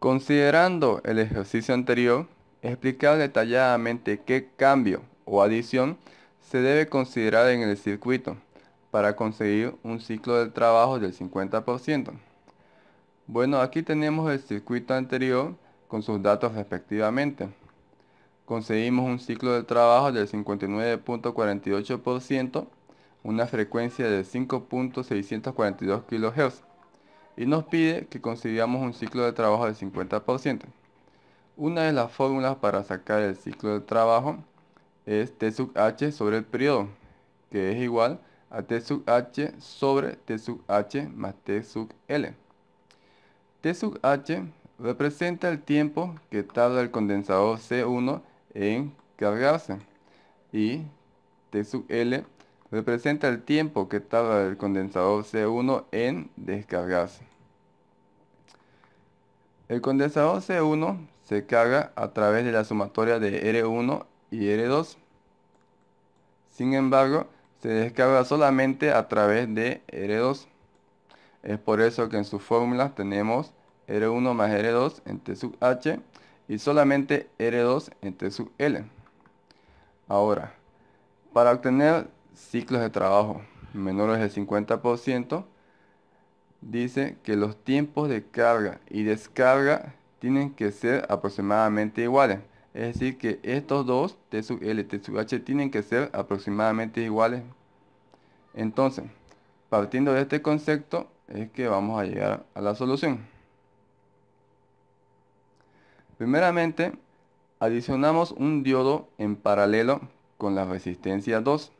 Considerando el ejercicio anterior, explicado detalladamente qué cambio o adición se debe considerar en el circuito para conseguir un ciclo de trabajo del 50%. Bueno, aquí tenemos el circuito anterior con sus datos respectivamente. Conseguimos un ciclo de trabajo del 59.48%, una frecuencia de 5.642 kHz y nos pide que consigamos un ciclo de trabajo del 50%. Una de las fórmulas para sacar el ciclo de trabajo es T sub H sobre el periodo, que es igual a T sub H sobre T sub H más T sub L. T sub H representa el tiempo que tarda el condensador C1 en cargarse y T sub L representa el tiempo que tarda el condensador C1 en descargarse. El condensador C1 se carga a través de la sumatoria de R1 y R2. Sin embargo, se descarga solamente a través de R2. Es por eso que en sus fórmulas tenemos R1 más R2 entre sub H y solamente R2 entre sub L. Ahora, para obtener ciclos de trabajo menores del 50%, dice que los tiempos de carga y descarga tienen que ser aproximadamente iguales. Es decir, que estos dos, T sub L T sub H, tienen que ser aproximadamente iguales. Entonces, partiendo de este concepto, es que vamos a llegar a la solución. Primeramente, adicionamos un diodo en paralelo con la resistencia 2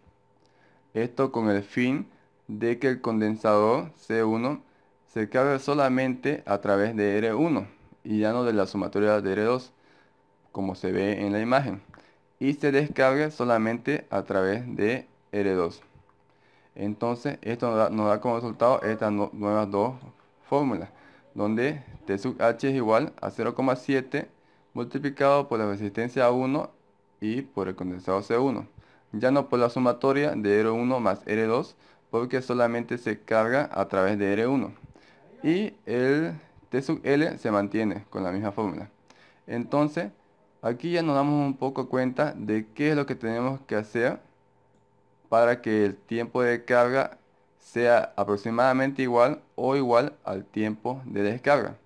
esto con el fin de que el condensador C1 se cargue solamente a través de R1 y ya no de la sumatoria de R2 como se ve en la imagen y se descargue solamente a través de R2 entonces esto nos da, como resultado estas nuevas dos fórmulas donde T sub H es igual a 0,7 multiplicado por la resistencia 1 y por el condensador C1 ya no por la sumatoria de R1 más R2 porque solamente se carga a través de R1 y el T sub L se mantiene con la misma fórmula entonces aquí ya nos damos un poco cuenta de qué es lo que tenemos que hacer para que el tiempo de carga sea aproximadamente igual o igual al tiempo de descarga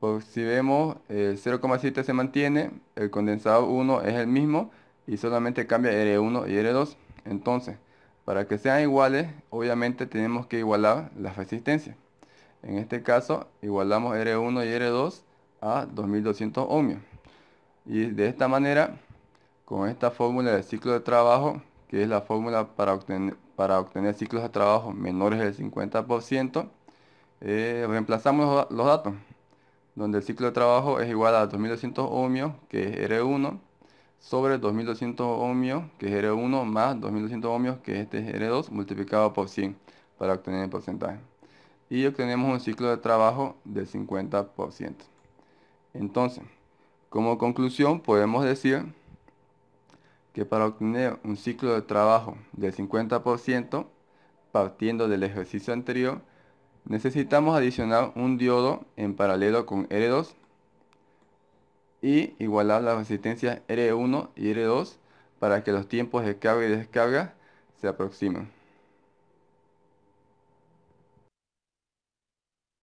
por si vemos el 0,7 se mantiene el condensador 1 es el mismo y solamente cambia R1 y R2. Entonces, para que sean iguales, obviamente tenemos que igualar las resistencias. En este caso, igualamos R1 y R2 a 2200 ohmios. Y de esta manera, con esta fórmula del ciclo de trabajo, que es la fórmula para obtener, para obtener ciclos de trabajo menores del 50%, eh, reemplazamos los datos, donde el ciclo de trabajo es igual a 2200 ohmios, que es R1, sobre 2200 ohmios, que es R1, más 2200 ohmios, que este es R2, multiplicado por 100, para obtener el porcentaje. Y obtenemos un ciclo de trabajo del 50%. Entonces, como conclusión, podemos decir que para obtener un ciclo de trabajo del 50%, partiendo del ejercicio anterior, necesitamos adicionar un diodo en paralelo con R2 y igualar las resistencias R1 y R2 para que los tiempos de carga y descarga se aproximen.